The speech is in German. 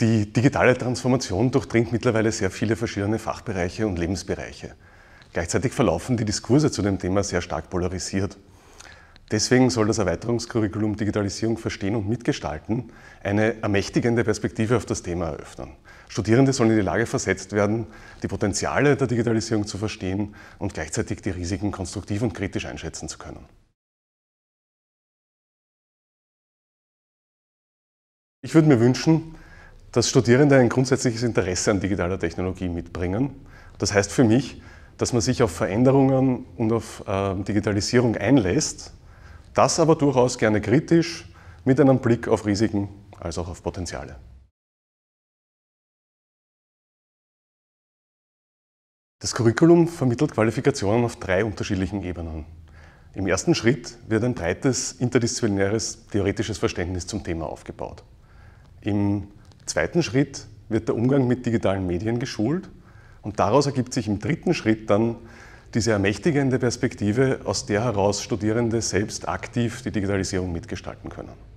Die digitale Transformation durchdringt mittlerweile sehr viele verschiedene Fachbereiche und Lebensbereiche. Gleichzeitig verlaufen die Diskurse zu dem Thema sehr stark polarisiert. Deswegen soll das Erweiterungskurriculum Digitalisierung verstehen und mitgestalten eine ermächtigende Perspektive auf das Thema eröffnen. Studierende sollen in die Lage versetzt werden, die Potenziale der Digitalisierung zu verstehen und gleichzeitig die Risiken konstruktiv und kritisch einschätzen zu können. Ich würde mir wünschen, dass Studierende ein grundsätzliches Interesse an digitaler Technologie mitbringen. Das heißt für mich, dass man sich auf Veränderungen und auf äh, Digitalisierung einlässt, das aber durchaus gerne kritisch mit einem Blick auf Risiken als auch auf Potenziale. Das Curriculum vermittelt Qualifikationen auf drei unterschiedlichen Ebenen. Im ersten Schritt wird ein breites interdisziplinäres theoretisches Verständnis zum Thema aufgebaut. Im zweiten Schritt wird der Umgang mit digitalen Medien geschult und daraus ergibt sich im dritten Schritt dann diese ermächtigende Perspektive, aus der heraus Studierende selbst aktiv die Digitalisierung mitgestalten können.